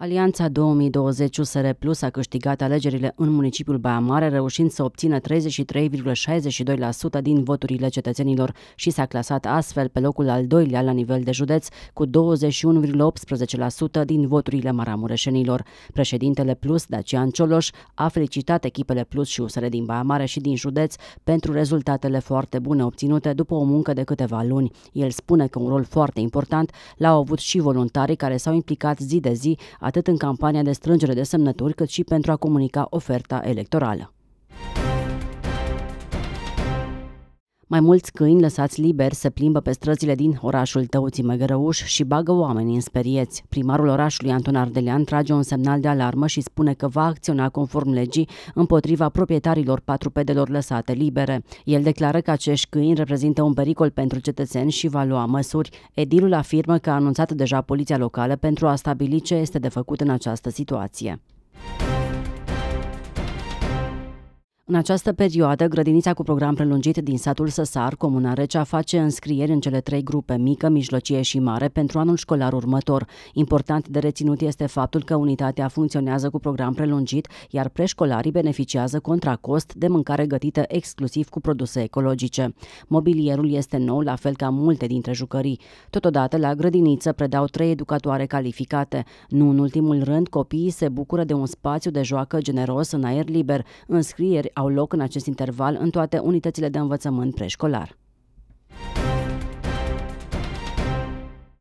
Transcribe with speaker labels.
Speaker 1: Alianța 2020 USR Plus a câștigat alegerile în municipiul Baia Mare, reușind să obțină 33,62% din voturile cetățenilor și s-a clasat astfel pe locul al doilea la nivel de județ, cu 21,18% din voturile maramureșenilor. Președintele Plus, Dacian Cioloș, a felicitat echipele Plus și USR din Baia Mare și din județ pentru rezultatele foarte bune obținute după o muncă de câteva luni. El spune că un rol foarte important l-au avut și voluntarii care s-au implicat zi de zi, atât în campania de strângere de semnături, cât și pentru a comunica oferta electorală. Mai mulți câini lăsați liberi se plimbă pe străzile din orașul Tăuții Măgărăuș și bagă oamenii în sperieți. Primarul orașului Anton Ardelean trage un semnal de alarmă și spune că va acționa conform legii împotriva proprietarilor patrupedelor lăsate libere. El declară că acești câini reprezintă un pericol pentru cetățeni și va lua măsuri. Edilul afirmă că a anunțat deja poliția locală pentru a stabili ce este de făcut în această situație. În această perioadă, grădinița cu program prelungit din satul Săsar, Comuna Recea, face înscrieri în cele trei grupe, mică, mijlocie și mare, pentru anul școlar următor. Important de reținut este faptul că unitatea funcționează cu program prelungit, iar preșcolarii beneficiază contra cost de mâncare gătită exclusiv cu produse ecologice. Mobilierul este nou, la fel ca multe dintre jucării. Totodată, la grădiniță predau trei educatoare calificate. Nu în ultimul rând, copiii se bucură de un spațiu de joacă generos în aer liber, înscrieri au loc în acest interval în toate unitățile de învățământ preșcolar.